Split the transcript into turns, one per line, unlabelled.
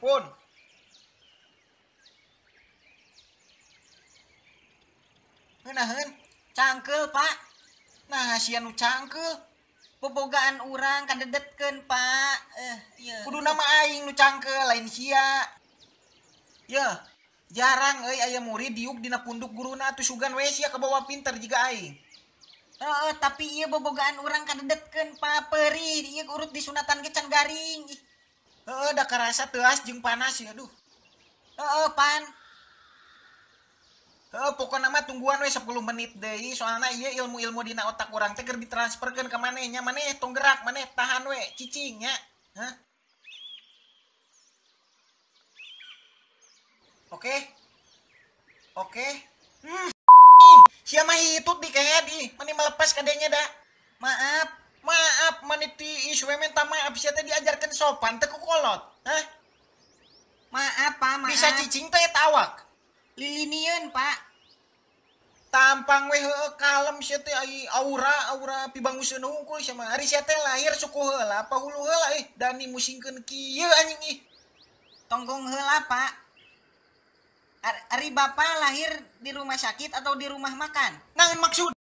pun
cangkel Pak nah siangu cangkel pebogaan orang karena deken Pak eh namaing cangkel lain siap ya jarang ayaah murid diukdina punduk guru atau Sugan wesia ke bawah pinter juga Aing tapi ia pebogaan orang karena dedetken Pak Per gurut di Sunatan kecaggaring kerasa tuas jeng panas ya duh oh pan oh, pokoknya mah tungguan weh 10 menit deh soalnya iya ilmu-ilmu dina otak orang teh ditransferkan kan kemana nya mana tong gerak mana tahan weh ya ya. oke oke hmm. siapa itu di kayak di mana melepas kadenya dah maaf maaf maniti isu minta maaf siapa diajarkan sopan teku kolot Hah? Maaf, Pak, maaf. Bisa cicing teh tawak. Lilinian, Pak. Tampang weh kalem sih teh aura aura pibanguseun hungkul sama hari sia teh lahir suku heula hulu heula eh dani musingkeun kieu anjing ih. Tongkong heula, Pak. Ari bapak lahir di rumah sakit atau di rumah makan? Nangin maksud